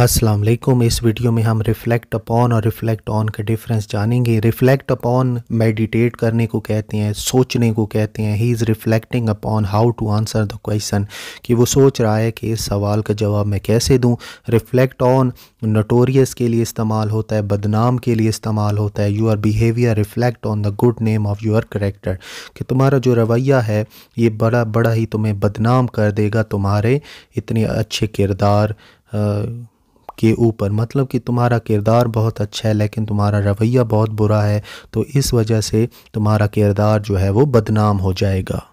अस्सलाम वालेकुम इस वीडियो में हम रिफ़्लेक्ट अपॉन और रिफ़्लेक्ट ऑन का डिफरेंस जानेंगे रिफ़्लेक्ट अपॉन मेडिटेट करने को कहते हैं सोचने को कहते हैं he is reflecting upon how to answer the question कि वो सोच रहा है कि इस सवाल का जवाब मैं कैसे दूं रिफ़्लेक्ट ऑन नटोरियस के लिए इस्तेमाल होता है बदनाम के लिए इस्तेमाल होता है your behaviour reflect on the good name of your character कि तुम्हारा जो रवैया है ये बड़ा बड़ा ही तुम्हें बदनाम कर देगा तुम्हारे इतने अच्छे किरदार के ऊपर मतलब कि तुम्हारा किरदार बहुत अच्छा है लेकिन तुम्हारा रवैया बहुत बुरा है तो इस वजह से तुम्हारा किरदार जो है वो बदनाम हो जाएगा